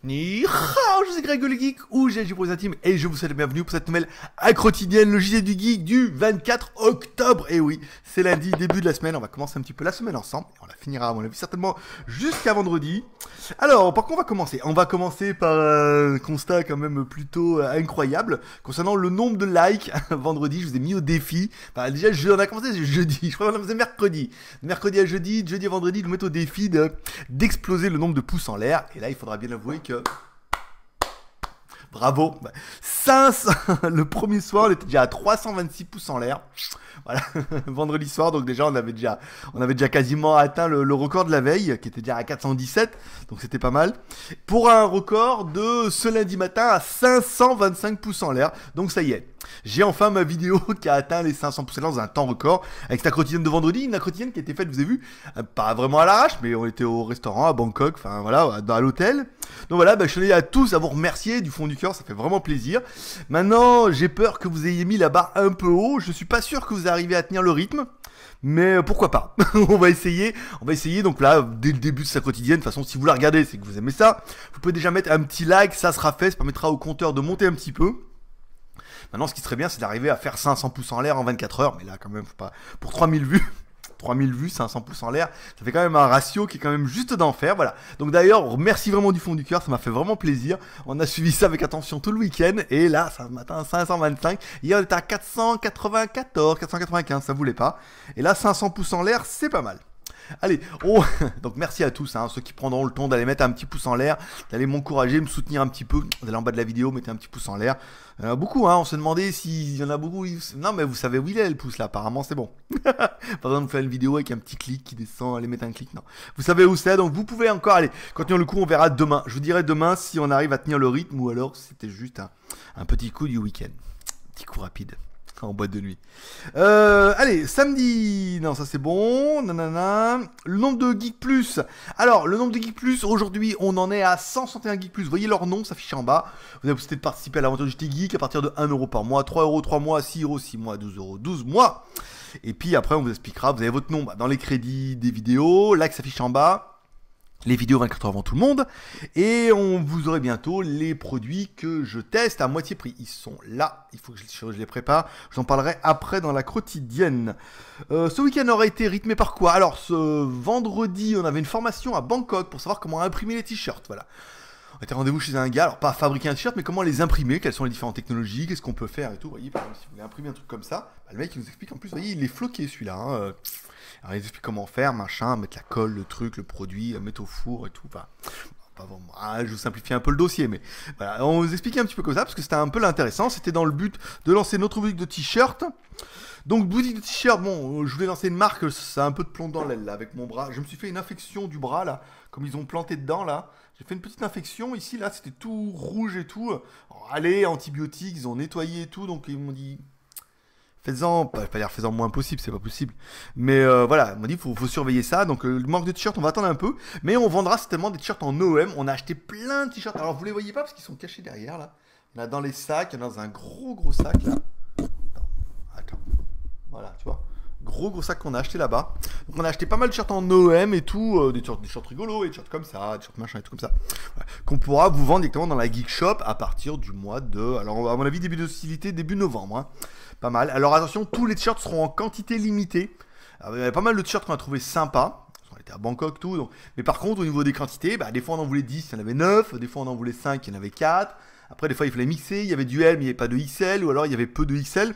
你狠！c'est Greg le Geek ou GLG pour et je vous souhaite la bienvenue pour cette nouvelle quotidienne le JT du Geek du 24 octobre. Et oui, c'est lundi, début de la semaine. On va commencer un petit peu la semaine ensemble on la finira, à mon avis, certainement jusqu'à vendredi. Alors, par quoi on va commencer On va commencer par un constat quand même plutôt euh, incroyable concernant le nombre de likes. vendredi, je vous ai mis au défi. déjà, on a commencé jeudi, je crois qu'on a commencé mercredi. Mercredi à jeudi, jeudi à vendredi, je vous mets au défi d'exploser le nombre de pouces en l'air. Et là, il faudra bien avouer que. Bravo. 500... Le premier soir, on était déjà à 326 pouces en l'air. Voilà, vendredi soir, donc déjà on avait déjà, on avait déjà quasiment atteint le, record de la veille, qui était déjà à 417, donc c'était pas mal. Pour un record de ce lundi matin à 525 pouces en l'air, donc ça y est. J'ai enfin ma vidéo qui a atteint les 500 pouces dans un temps record avec ta quotidienne de vendredi, une quotidienne qui a été faite, vous avez vu, euh, pas vraiment à l'arrache, mais on était au restaurant à Bangkok, enfin voilà, à l'hôtel. Donc voilà, bah, je tenais à tous à vous remercier du fond du cœur, ça fait vraiment plaisir. Maintenant, j'ai peur que vous ayez mis la barre un peu haut, je suis pas sûr que vous arriver à tenir le rythme. Mais pourquoi pas On va essayer. On va essayer. Donc là, dès le début de sa quotidienne, de façon, si vous la regardez, c'est que vous aimez ça. Vous pouvez déjà mettre un petit like, ça sera fait. Ça permettra au compteur de monter un petit peu. Maintenant, ce qui serait bien, c'est d'arriver à faire 500 pouces en l'air en 24 heures. Mais là, quand même, pas. Pour 3000 vues. 3000 vues, 500 pouces en l'air. Ça fait quand même un ratio qui est quand même juste d'enfer. Voilà. Donc d'ailleurs, merci vraiment du fond du cœur. Ça m'a fait vraiment plaisir. On a suivi ça avec attention tout le week-end. Et là, ça matin 525. Hier, on était à 494, 495. Ça voulait pas. Et là, 500 pouces en l'air, c'est pas mal. Allez, oh, donc merci à tous, hein, ceux qui prendront le temps d'aller mettre un petit pouce en l'air, d'aller m'encourager, me soutenir un petit peu, d'aller en bas de la vidéo, mettez un petit pouce en l'air. Euh, beaucoup, hein, on se demandait s'il y en a beaucoup. Non, mais vous savez où il est le pouce là, apparemment c'est bon. Par exemple, faire une vidéo avec un petit clic qui descend, allez mettre un clic, non. Vous savez où c'est, donc vous pouvez encore aller. Continuons le coup, on verra demain. Je vous dirai demain si on arrive à tenir le rythme ou alors c'était juste un petit coup du week-end. Petit coup rapide. en boîte de nuit. Euh, allez, samedi. Non, ça c'est bon. Nanana. Le nombre de geek plus. Alors, le nombre de geek plus, aujourd'hui, on en est à 161 geek plus. Vous voyez leur nom s'afficher en bas. Vous avez possibilité de participer à l'aventure du JT Geek à partir de 1€ par mois, 3€ 3 mois, 6€ 6 mois, 12€, 12 mois. Et puis après, on vous expliquera. Vous avez votre nom bah, dans les crédits des vidéos. Là, qui s'affiche en bas les vidéos 24 heures avant tout le monde. Et on vous aurez bientôt les produits que je teste à moitié prix. Ils sont là, il faut que je, les prépare. J'en parlerai après dans la quotidienne. Euh, ce week-end aurait été rythmé par quoi Alors ce vendredi, on avait une formation à Bangkok pour savoir comment imprimer les t-shirts. Voilà. On était rendez-vous chez un gars, alors pas fabriquer un t-shirt, mais comment les imprimer, quelles sont les différentes technologies, qu'est-ce qu'on peut faire et tout. Vous voyez, par exemple, si vous voulez imprimer un truc comme ça, bah, le mec il nous explique en plus, vous voyez, il est floqué celui-là. Hein, euh. Alors, ils expliquent comment faire, machin, mettre la colle, le truc, le produit, euh, mettre au four et tout. Enfin, pas vraiment. je vous simplifie un peu le dossier, mais voilà, on vous expliquait un petit peu comme ça parce que c'était un peu l'intéressant. C'était dans le but de lancer notre boutique de t-shirt. Donc, boutique de t-shirt, bon, euh, je voulais lancer une marque, ça a un peu de plomb dans l'aile là avec mon bras. Je me suis fait une infection du bras là, comme ils ont planté dedans là. J'ai fait une petite infection ici là, c'était tout rouge et tout. allez, antibiotiques, ils ont nettoyé et tout, donc ils m'ont dit Faisant pas, pas moins possible, c'est pas possible. Mais euh, voilà, on m'a dit faut, faut surveiller ça. Donc euh, le manque de t-shirts, on va attendre un peu. Mais on vendra certainement des t-shirts en OM. On a acheté plein de t-shirts. Alors vous les voyez pas parce qu'ils sont cachés derrière là. On a dans les sacs, on a dans un gros gros sac là. Attends, attends. Voilà, tu vois gros gros sac qu'on a acheté là-bas. Donc on a acheté pas mal de shirts en OM e et tout, euh, des, shirts, shirts rigolos, et des shirts comme ça, des shirts machin et tout comme ça, qu'on pourra vous vendre directement dans la Geek Shop à partir du mois de, alors à mon avis début de d'hostilité, début novembre, hein. pas mal. Alors attention, tous les t-shirts seront en quantité limitée. il y avait pas mal de t-shirts qu'on a trouvé sympa on était à Bangkok, tout. Mais par contre, au niveau des quantités, bah, des fois on en voulait 10, il y en avait 9, des fois on en voulait 5, il y en avait 4. Après, des fois, il fallait mixer, il y avait du L, mais il n'y avait pas de XL, ou alors il y avait peu de XL.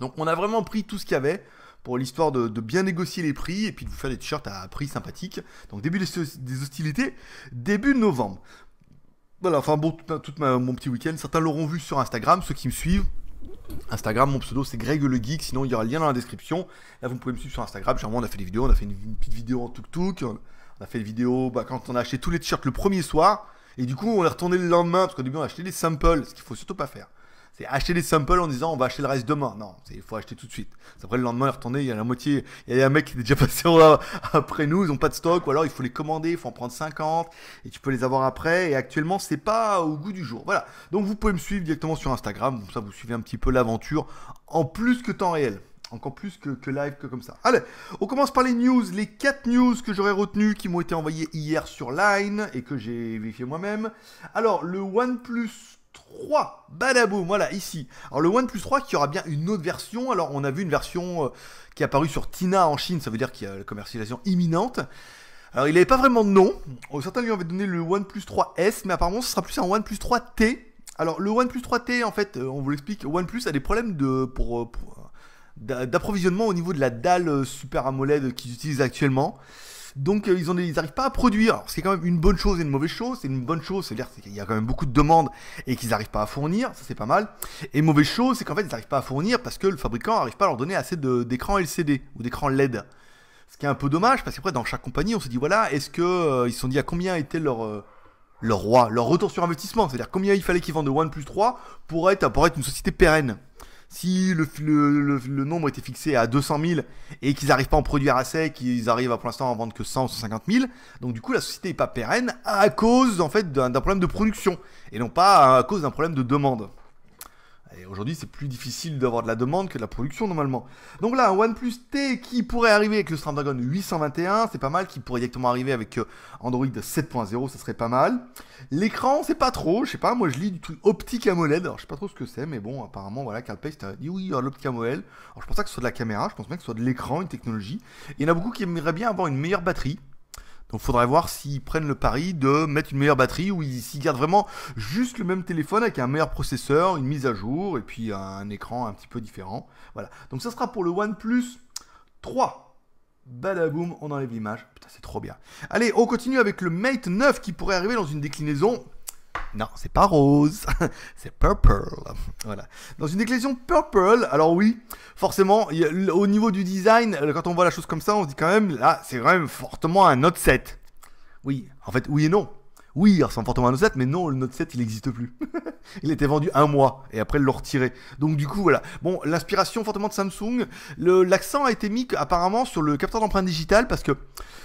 Donc, on a vraiment pris tout ce qu'il y avait pour l'histoire de, bien négocier les prix et puis de vous faire des t-shirts à prix sympathique. Donc début des, hostilités, début novembre. Voilà, enfin bon, tout, ma, mon petit week-end. Certains l'auront vu sur Instagram, ceux qui me suivent. Instagram, mon pseudo c'est Greg le Geek, sinon il y aura le lien dans la description. Là vous pouvez me suivre sur Instagram, généralement on a fait des vidéos, on a fait une, petite vidéo en tuk-tuk, on a fait des vidéo bah, quand on a acheté tous les t-shirts le premier soir, et du coup on est retourné le lendemain, parce qu'au début on a acheté les samples, ce qu'il faut surtout pas faire acheter des samples en disant on va acheter le reste demain. Non, il faut acheter tout de suite. Après le lendemain, retourner, il y a la moitié, il y a un mec qui est déjà passé après nous, ils n'ont pas de stock, ou alors il faut les commander, il faut en prendre 50, et tu peux les avoir après. Et actuellement, c'est pas au goût du jour. Voilà. Donc vous pouvez me suivre directement sur Instagram, comme ça vous suivez un petit peu l'aventure, en plus que temps réel encore plus que, que, live, que comme ça. Allez, on commence par les news, les 4 news que j'aurais retenues, qui m'ont été envoyées hier sur Line et que j'ai vérifié moi-même. Alors, le OnePlus 3. Badaboum, voilà, ici. Alors le OnePlus 3 qui aura bien une autre version. Alors on a vu une version euh, qui est apparue sur Tina en Chine, ça veut dire qu'il y a la commercialisation imminente. Alors il n'avait pas vraiment de nom. Euh, certains lui avaient donné le OnePlus 3S, mais apparemment ce sera plus un OnePlus 3T. Alors le OnePlus 3T, en fait, euh, on vous l'explique, OnePlus a des problèmes de, d'approvisionnement au niveau de la dalle Super AMOLED qu'ils utilisent actuellement. Donc euh, ils n'arrivent pas à produire. Ce qui est quand même une bonne chose et une mauvaise chose. C'est une bonne chose, c'est-à-dire qu'il y a quand même beaucoup de demandes et qu'ils n'arrivent pas à fournir. Ça c'est pas mal. Et mauvaise chose, c'est qu'en fait ils n'arrivent pas à fournir parce que le fabricant n'arrive pas à leur donner assez d'écrans LCD ou d'écrans LED. Ce qui est un peu dommage parce qu'après dans chaque compagnie on se dit voilà, est-ce que euh, ils se sont dit à combien était leur euh, leur roi, leur retour sur investissement, c'est-à-dire combien il fallait qu'ils vendent de OnePlus 3 pour être, pour être une société pérenne. Si le, le, le, nombre était fixé à 200 000 et qu'ils n'arrivent pas à en produire assez, qu'ils arrivent à pour l'instant à en vendre que 100 ou 150 000, donc du coup la société n'est pas pérenne à cause en fait d'un problème de production et non pas à cause d'un problème de demande aujourd'hui, c'est plus difficile d'avoir de la demande que de la production normalement. Donc là, un OnePlus T qui pourrait arriver avec le Snapdragon 821, c'est pas mal, qui pourrait directement arriver avec euh, Android 7.0, ça serait pas mal. L'écran, c'est pas trop, je sais pas, moi je lis du truc optique AMOLED, alors je sais pas trop ce que c'est, mais bon, apparemment, voilà, Carl Pace dit oui, l'optique AMOLED. Alors je pense pas que ce soit de la caméra, je pense bien que ce soit de l'écran, une technologie. il y en a beaucoup qui aimeraient bien avoir une meilleure batterie. Donc faudrait voir s'ils prennent le pari de mettre une meilleure batterie ou s'ils gardent vraiment juste le même téléphone avec un meilleur processeur, une mise à jour et puis un écran un petit peu différent. Voilà. Donc ça sera pour le OnePlus 3. Badaboum, on enlève l'image. Putain, c'est trop bien. Allez, on continue avec le Mate 9 qui pourrait arriver dans une déclinaison non, c'est pas rose, c'est purple. Voilà. Dans une éclésion purple, alors oui, forcément, au niveau du design, euh, quand on voit la chose comme ça, on se dit quand même, là, c'est quand même fortement un autre set. Oui, en fait, oui et non. Oui, il ressemble fortement à un Note 7, mais non, le Note 7, il n'existe plus. il était vendu un mois, et après, ils l'ont retiré. Donc, du coup, voilà. Bon, l'inspiration fortement de Samsung. L'accent a été mis apparemment sur le capteur d'empreinte digitale, parce que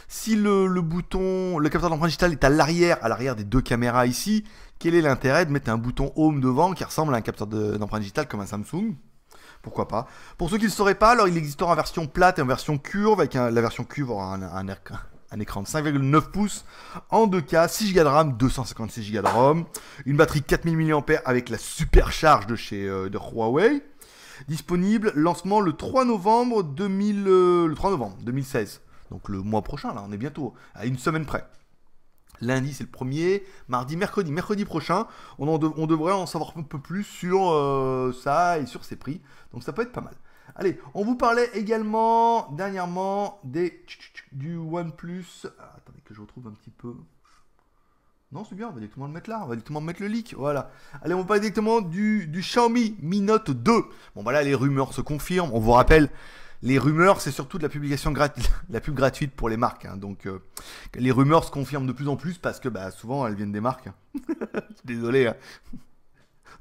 si le, bouton, le capteur d'empreinte digitale est à l'arrière, à l'arrière des deux caméras ici, quel est l'intérêt de mettre un bouton Home devant qui ressemble à un capteur d'empreinte digitales comme un Samsung pourquoi pas. Pour ceux qui ne sauraient pas, alors il existera en version plate et en version curve, avec la version curve aura un, un, un écran de 5,9 pouces en 2K, 6Go de RAM, 256Go de ROM, une batterie 4000 mAh avec la supercharge de chez euh, Huawei. Disponible, lancement le 3 novembre 2016. Euh, Donc le mois prochain, là, on est bientôt à une semaine près. Lundi, c'est le premier, mardi, mercredi, mercredi prochain, on, devrait en savoir un peu plus sur euh, ça et sur ses prix. Donc ça peut être pas mal. Allez, on vous parlait également dernièrement des du OnePlus. Ah, attendez que je retrouve un petit peu. Non, c'est bien, on va directement le mettre là, on va directement mettre le leak, voilà. Allez, on va parler directement du, du Xiaomi Mi Note 2. Bon, voilà, bah les rumeurs se confirment. On vous rappelle, les rumeurs, c'est surtout de la publication gratuite, la pub gratuite pour les marques. Hein. Donc, euh, les rumeurs se confirment de plus en plus parce que bah, souvent, elles viennent des marques. Hein. Désolé. Hein.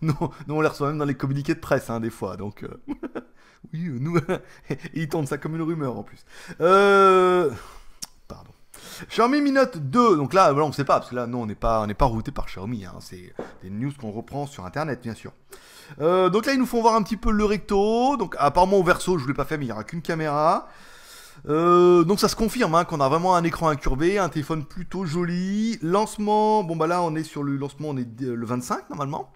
Non, non, on les reçoit même dans les communiqués de presse, hein, des fois. Donc, euh. Oui, euh, nous. il tourne ça comme une rumeur en plus. Euh, pardon. Xiaomi Mi Note 2, donc là, on ne sait pas, parce que là, non, on n'est pas, on pas routé par Xiaomi, hein, c'est des news qu'on reprend sur Internet, bien sûr. Euh, donc là, ils nous font voir un petit peu le recto, donc apparemment au verso, je ne l'ai pas fait, mais il n'y aura qu'une caméra. donc ça se confirme hein, qu'on a vraiment un écran incurvé, un téléphone plutôt joli. Lancement, bon bah là on est sur le lancement, on est le 25 normalement.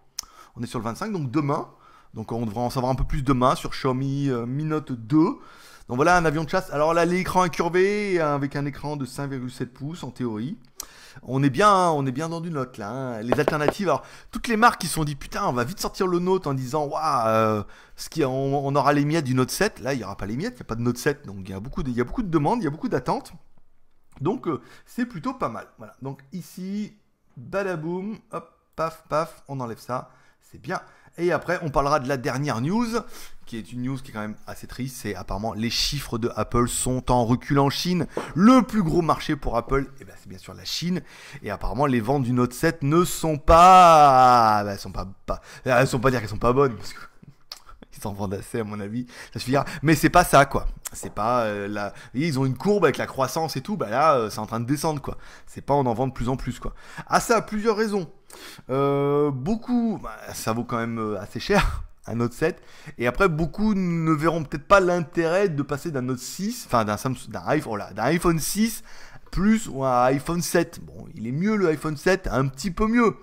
On est sur le 25, donc demain. Donc on devrait en savoir un peu plus demain sur Xiaomi euh, Mi Note 2. Donc voilà un avion de chasse. Alors là l'écran incurvé avec un écran de 5,7 pouces en théorie. On est bien, hein, on est bien dans du note là. Hein. Les alternatives, alors toutes les marques qui se sont dit putain, on va vite sortir le note en disant waouh, euh, on, on, aura les miettes du note 7. Là, il n'y aura pas les miettes, il n'y a pas de note 7, donc il y a beaucoup de, beaucoup de demandes, il y a beaucoup d'attentes. Donc euh, c'est plutôt pas mal. Voilà. Donc ici, badaboum, hop, paf, paf, on enlève ça. C'est bien. Et après, on parlera de la dernière news, qui est une news qui est quand même assez triste. C'est apparemment les chiffres de Apple sont en recul en Chine. Le plus gros marché pour Apple, et eh ben, c'est bien sûr la Chine. Et apparemment, les ventes du Note 7 ne sont pas, bah, elles sont pas, pas... elles sont pas dire qu'elles sont pas bonnes parce que s'en assez à mon avis. Ça ah, Mais c'est pas ça quoi. C'est pas euh, Ils ont une courbe avec la croissance et tout. Bah là, euh, c'est en train de descendre quoi. C'est pas on en vend de plus en plus quoi. Ah ça plusieurs raisons. Euh, beaucoup, bah, ça vaut quand même assez cher un Note 7. Et après, beaucoup ne verront peut-être pas l'intérêt de passer d'un note 6, enfin d'un Samsung, d'un iPhone, oh d'un iPhone 6 plus ou un iPhone 7. Bon, il est mieux le iPhone 7, un petit peu mieux.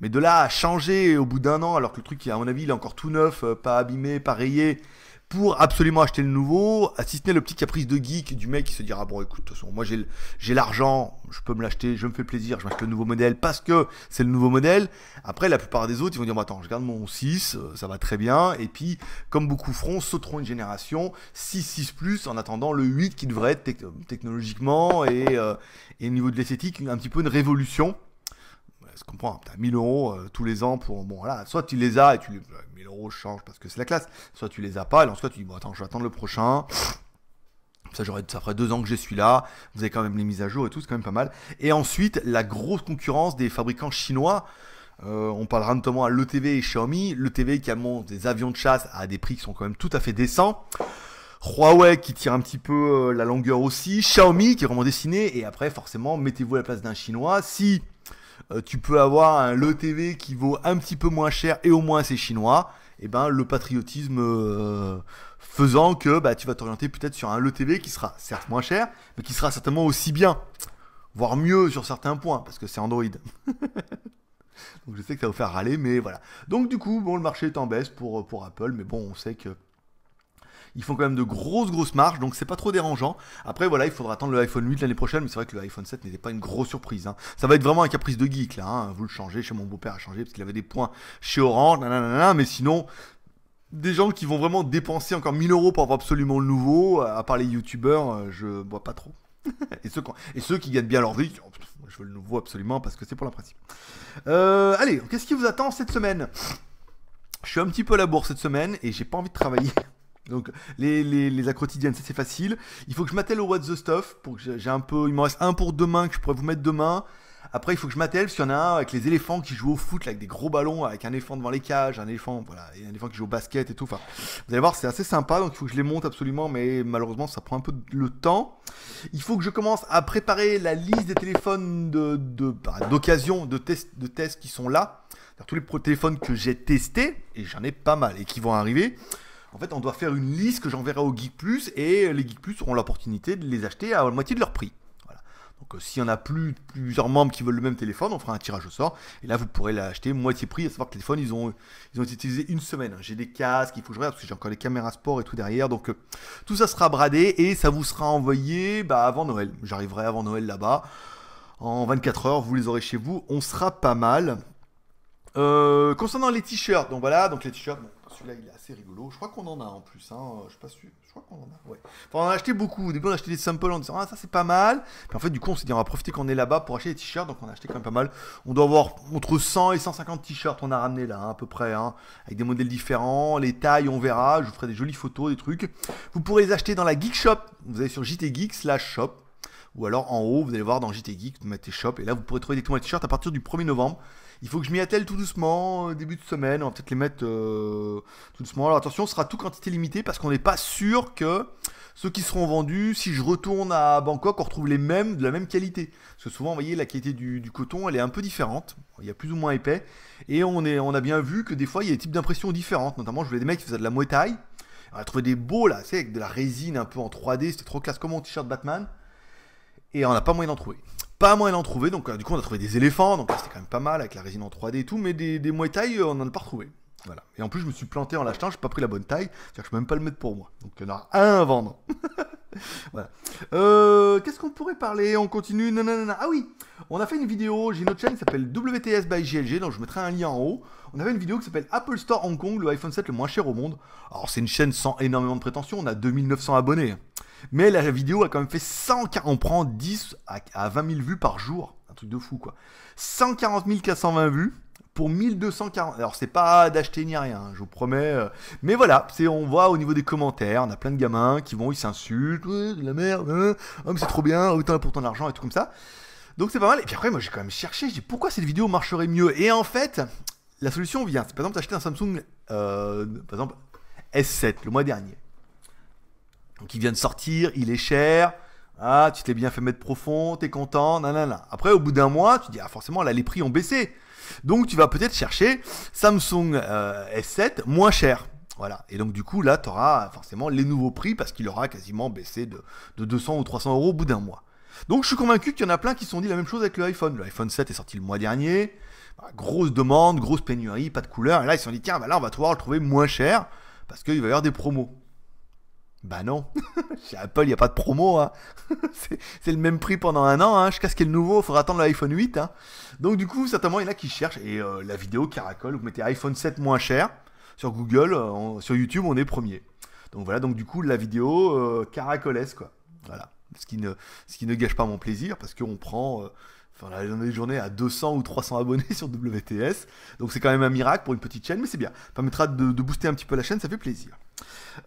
Mais de là à changer au bout d'un an, alors que le truc, à mon avis, il est encore tout neuf, euh, pas abîmé, pas rayé, pour absolument acheter le nouveau, assister euh, ce le petit caprice de geek du mec qui se dira, ah bon, écoute, de toute façon, moi j'ai l'argent, je peux me l'acheter, je me fais plaisir, je m'achète le nouveau modèle parce que c'est le nouveau modèle. Après, la plupart des autres, ils vont dire, attends, je garde mon 6, euh, ça va très bien. Et puis, comme beaucoup feront, sauteront une génération, 6, 6 plus, en attendant le 8 qui devrait être technologiquement et, et au niveau de l'esthétique, un petit peu une révolution se comprend, as 1000 euros euh, tous les ans pour, bon voilà, soit tu les as et tu les, 1000 bah, euros change parce que c'est la classe, soit tu les as pas, et en soit tu dis, bon attends, je vais attendre le prochain, ça, ça ferait deux ans que je suis là Vous avez quand même les mises à jour et tout, c'est quand même pas mal. Et ensuite, la grosse concurrence des fabricants chinois. Euh, on parlera notamment à l'ETV et Xiaomi. L'ETV qui amont des avions de chasse à des prix qui sont quand même tout à fait décents. Huawei qui tire un petit peu euh, la longueur aussi. Xiaomi qui est vraiment dessiné. Et après, forcément, mettez-vous à la place d'un chinois. Si euh, tu peux avoir un Le TV qui vaut un petit peu moins cher et au moins c'est chinois, et eh ben le patriotisme euh, faisant que bah, tu vas t'orienter peut-être sur un Le TV qui sera certes moins cher, mais qui sera certainement aussi bien, voire mieux sur certains points, parce que c'est Android. Donc je sais que ça va vous faire râler, mais voilà. Donc du coup, bon, le marché est en baisse pour, pour Apple, mais bon, on sait que ils font quand même de grosses grosses marches, donc c'est pas trop dérangeant. Après voilà, il faudra attendre le iPhone 8 l'année prochaine, mais c'est vrai que le iPhone 7 n'était pas une grosse surprise. Hein. Ça va être vraiment un caprice de geek là, hein. vous le changez, chez mon beau-père a changé parce qu'il avait des points chez Orange, mais sinon, des gens qui vont vraiment dépenser encore 1000 euros pour avoir absolument le nouveau, à part les youtubeurs, euh, je vois pas trop. et, ceux, qui gagnent bien leur vie, oh, je veux le nouveau absolument parce que c'est pour la principe. Euh, allez, qu'est-ce qui vous attend cette semaine Je suis un petit peu à la bourre cette semaine et j'ai pas envie de travailler. Donc les, les, quotidiennes, ça c'est facile. Il faut que je m'attelle au What's the Stuff pour que j'ai un peu. Il m'en reste un pour demain que je pourrais vous mettre demain. Après, il faut que je m'attelle parce qu'il y en a un avec les éléphants qui jouent au foot avec des gros ballons, avec un éléphant devant les cages, un éléphant, voilà, et un éléphant qui joue au basket et tout. Enfin, vous allez voir, c'est assez sympa, donc il faut que je les monte absolument, mais malheureusement, ça prend un peu le temps. Il faut que je commence à préparer la liste des téléphones bah, d'occasion, de, de, de, tests, de tests qui sont là. Tous les téléphones que j'ai testés, et j'en ai pas mal, et qui vont arriver. En fait, on doit faire une liste que j'enverrai au Geek Plus et les Geek Plus auront l'opportunité de les acheter à la moitié de leur prix. Voilà. Donc, euh, s'il y en a plus, plusieurs membres qui veulent le même téléphone, on fera un tirage au sort et là, vous pourrez l'acheter moitié prix. À savoir que téléphones, ils ont, ils ont été utilisés une semaine. J'ai des casques, il faut que je regarde parce que j'ai encore les caméras sport et tout derrière. Donc, euh, tout ça sera bradé et ça vous sera envoyé bah, avant Noël. J'arriverai avant Noël là-bas. En 24 heures, vous les aurez chez vous. On sera pas mal. Euh, concernant les t-shirts, donc voilà, donc les t-shirts, là il est assez rigolo. Je crois qu'on en a en plus, hein. Euh, je sais pas sûr. Je crois qu'on en a, on en a acheté beaucoup. Au début, on a acheté des samples en disant Ah, ça c'est pas mal. Mais en fait, du coup, on s'est dit On va profiter qu'on est là-bas pour acheter des t-shirts. Donc on a acheté quand même pas mal. On doit avoir entre 100 et 150 t-shirts. On a ramené là, hein, à peu près, hein. avec des modèles différents. Les tailles, on verra. Je vous ferai des jolies photos, des trucs. Vous pourrez les acheter dans la Geek Shop. Vous allez sur jtgeek shop. Ou alors en haut, vous allez voir dans JT Geek, vous mettez shop. Et là, vous pourrez trouver des t-shirts à partir du 1er novembre. Il faut que je m'y attelle tout doucement, euh, début de semaine, on va peut-être les mettre euh, tout doucement. Alors attention, ce sera tout quantité limitée parce qu'on n'est pas sûr que ceux qui seront vendus, si je retourne à Bangkok, on retrouve les mêmes de la même qualité. Parce que souvent, vous voyez, la qualité du, coton, elle est un peu différente. Il y a plus ou moins épais. Et on, est, on a bien vu que des fois, il y a des types d'impressions différentes. Notamment, je voulais des mecs qui faisaient de la Muay On a trouvé des beaux, là, c'est avec de la résine un peu en 3D. C'était trop classe comme mon t-shirt Batman. Et on n'a pas moyen d'en trouver pas moyen d'en trouver, donc euh, du coup on a trouvé des éléphants, donc euh, c'était quand même pas mal avec la résine en 3D et tout, mais des, des euh, on n'en a pas retrouvé. Voilà. Et en plus je me suis planté en l'achetant, n'ai pas pris la bonne taille, c'est-à-dire que je peux même pas le mettre pour moi. Donc il y en aura un à vendre. voilà. Euh, qu'est-ce qu'on pourrait parler On continue. Non, Ah oui, on a fait une vidéo. J'ai une autre chaîne qui s'appelle WTS by GLG donc je mettrai un lien en haut. On avait une vidéo qui s'appelle Apple Store Hong Kong, le iPhone 7 le moins cher au monde. Alors c'est une chaîne sans énormément de prétention. On a 2900 abonnés, mais la vidéo a quand même fait 140. On prend 10 à 20 000 vues par jour, un truc de fou quoi. 140 420 vues pour 1240. Alors c'est pas d'acheter ni rien, hein, je vous promets. Euh, mais voilà, c'est on voit au niveau des commentaires, on a plein de gamins qui vont, ils s'insultent, la merde, hein, ah, c'est trop bien, ah, autant pour ton argent et tout comme ça. Donc c'est pas mal. Et puis après, moi j'ai quand même cherché, j'ai pourquoi cette vidéo marcherait mieux. Et en fait, la solution vient. c'est Par exemple, d'acheter un Samsung, euh, par exemple S7 le mois dernier. Donc il vient de sortir, il est cher. Ah, tu t'es bien fait mettre profond, t'es content, nanana. Après, au bout d'un mois, tu dis, ah, forcément, là, les prix ont baissé. Donc tu vas peut-être chercher Samsung euh, S7 moins cher. Voilà. Et donc, du coup, là, tu auras forcément les nouveaux prix parce qu'il aura quasiment baissé de, 200 ou 300 euros au bout d'un mois. Donc, je suis convaincu qu'il y en a plein qui se sont dit la même chose avec le iPhone. 7 est sorti le mois dernier. grosse demande, grosse pénurie, pas de couleur. Et là, ils se sont dit tiens, bah là, on va pouvoir le trouver moins cher parce qu'il va y avoir des promos. Bah non, chez Apple, il n'y a pas de promo. Hein. c'est le même prix pendant un an, hein. jusqu'à ce qu'il y le nouveau, il faudra attendre l'iPhone 8. Hein. Donc du coup, certainement, il y en a qui cherchent, et euh, la vidéo caracole, vous mettez iPhone 7 moins cher, sur Google, euh, sur YouTube, on est premier. Donc voilà, donc du coup, la vidéo euh, caracolesque. quoi. Voilà, ce qui, ne, ce qui ne gâche pas mon plaisir, parce qu'on prend... Enfin, a des journées à 200 ou 300 abonnés sur WTS. Donc c'est quand même un miracle pour une petite chaîne, mais c'est bien. Ça permettra de, booster un petit peu la chaîne, ça fait plaisir.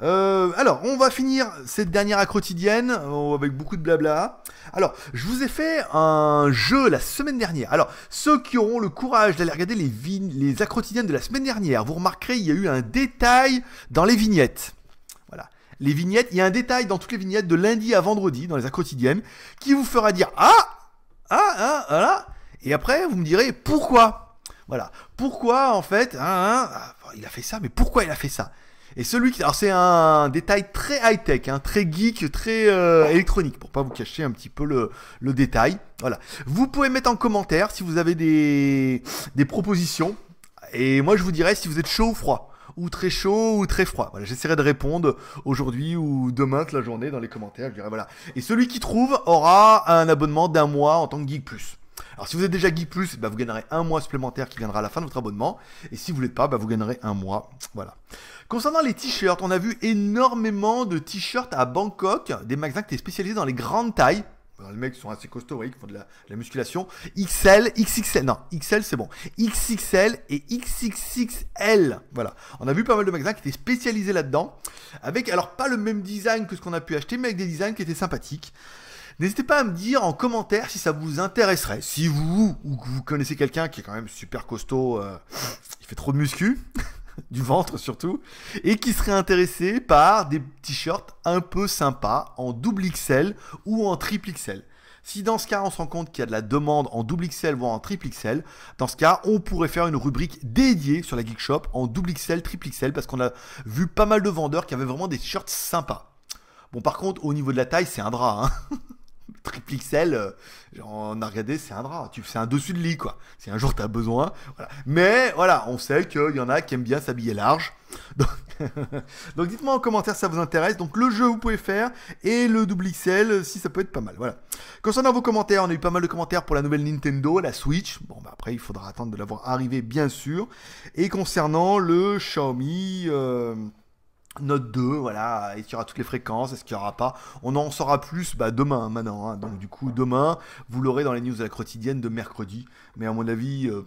Euh, alors, on va finir cette dernière à quotidienne euh, avec beaucoup de blabla. Alors, je vous ai fait un jeu la semaine dernière. Alors, ceux qui auront le courage d'aller regarder les, les quotidiennes de la semaine dernière, vous remarquerez, il y a eu un détail dans les vignettes. Voilà. Les vignettes, il y a un détail dans toutes les vignettes de lundi à vendredi, dans les quotidiennes qui vous fera dire Ah ah, hein, voilà. Et après, vous me direz pourquoi. Voilà. Pourquoi, en fait, hein, hein, ah, il a fait ça, mais pourquoi il a fait ça Et celui qui. Alors, c'est un détail très high-tech, très geek, très euh, électronique, pour pas vous cacher un petit peu le, détail. Voilà. Vous pouvez mettre en commentaire si vous avez des, des propositions. Et moi, je vous dirai si vous êtes chaud ou froid ou très chaud ou très froid. Voilà, j'essaierai de répondre aujourd'hui ou demain toute la journée dans les commentaires. Je dirais voilà. Et celui qui trouve aura un abonnement d'un mois en tant que Geek Plus. Alors si vous êtes déjà Geek Plus, bah, vous gagnerez un mois supplémentaire qui viendra à la fin de votre abonnement. Et si vous ne l'êtes pas, bah, vous gagnerez un mois. Voilà. Concernant les t-shirts, on a vu énormément de t-shirts à Bangkok, des magasins qui étaient spécialisés dans les grandes tailles les mecs sont assez costauds, ouais, qui font de la, musculation. XL, XXL, non, XL c'est bon. XXL et XXXL. Voilà. On a vu pas mal de magasins qui étaient spécialisés là-dedans. Avec, alors pas le même design que ce qu'on a pu acheter, mais avec des designs qui étaient sympathiques. N'hésitez pas à me dire en commentaire si ça vous intéresserait. Si vous, ou que vous connaissez quelqu'un qui est quand même super costaud, euh, il fait trop de muscu. du ventre surtout, et qui serait intéressé par des t-shirts un peu sympas en double XL ou en triple XL. Si dans ce cas on se rend compte qu'il y a de la demande en double XL voire en triple XL, dans ce cas on pourrait faire une rubrique dédiée sur la Geek Shop en double XL, triple XL parce qu'on a vu pas mal de vendeurs qui avaient vraiment des t-shirts sympas. Bon par contre au niveau de la taille c'est un drap. Hein. Triple XL, euh, on a regardé, c'est un drap, c'est un dessus de lit, quoi. Si un jour t'as besoin, Mais voilà, on sait qu'il y en a qui aiment bien s'habiller large. Donc, dites-moi en commentaire si ça vous intéresse. Donc le jeu, vous pouvez faire, et le double XL, si ça peut être pas mal, voilà. Concernant vos commentaires, on a eu pas mal de commentaires pour la nouvelle Nintendo, la Switch. Bon, bah, après, il faudra attendre de l'avoir arrivé, bien sûr. Et concernant le Xiaomi... Euh, Note 2, voilà, est-ce qu'il y aura toutes les fréquences, est-ce qu'il n'y aura pas On en saura plus bah, demain maintenant, hein. donc du coup demain, vous l'aurez dans les news de la quotidienne de mercredi, mais à mon avis, euh,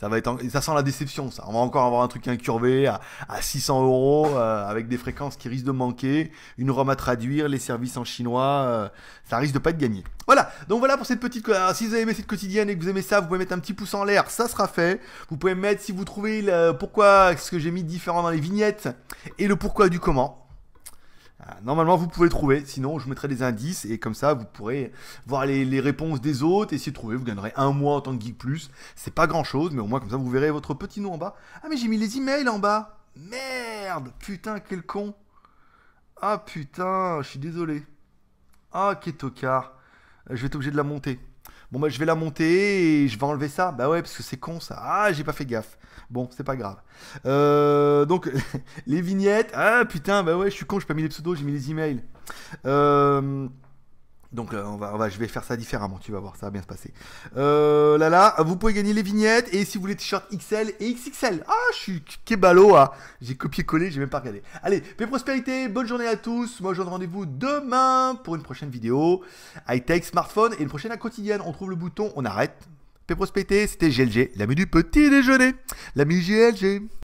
ça va être, ça sent la déception. Ça, on va encore avoir un truc incurvé à, à 600 euros euh, avec des fréquences qui risquent de manquer, une ROM à traduire, les services en chinois. Euh, ça risque de pas être gagné. Voilà. Donc voilà pour cette petite. si vous avez aimé cette quotidienne et que vous aimez ça, vous pouvez mettre un petit pouce en l'air. Ça sera fait. Vous pouvez mettre si vous trouvez le... pourquoi ce que j'ai mis différent dans les vignettes et le pourquoi du comment. Ah, normalement, vous pouvez trouver. Sinon, je mettrai des indices et comme ça, vous pourrez voir les, réponses des autres, essayer de trouver. Vous gagnerez un mois en tant que geek plus. C'est pas grand chose, mais au moins comme ça, vous verrez votre petit nom en bas. Ah, mais j'ai mis les emails en bas. Merde, putain, quel con. Ah putain, je suis désolé. Ah, quel tocard. Euh, je vais être obligé de la monter. Bon, bah, je vais la monter et je vais enlever ça. Bah ouais, parce que c'est con ça. Ah, j'ai pas fait gaffe. Bon, c'est pas grave. Euh, donc, les vignettes. Ah putain, bah ouais, je suis con, j'ai pas mis les pseudos, j'ai mis les emails. Euh. Donc euh, on, va, je vais faire ça différemment, tu vas voir, ça va bien se passer. Euh, là là, vous pouvez gagner les vignettes et si vous voulez t-shirt XL et XXL. Ah, je suis kébalo. Ah. j'ai copié-collé, j'ai même pas regardé. Allez, paix prospérité, bonne journée à tous. Moi je donne rendez-vous demain pour une prochaine vidéo. High-tech, smartphone et une prochaine à quotidienne. On trouve le bouton, on arrête. Paix prospérité, c'était GLG, l'ami du petit déjeuner, l'ami GLG.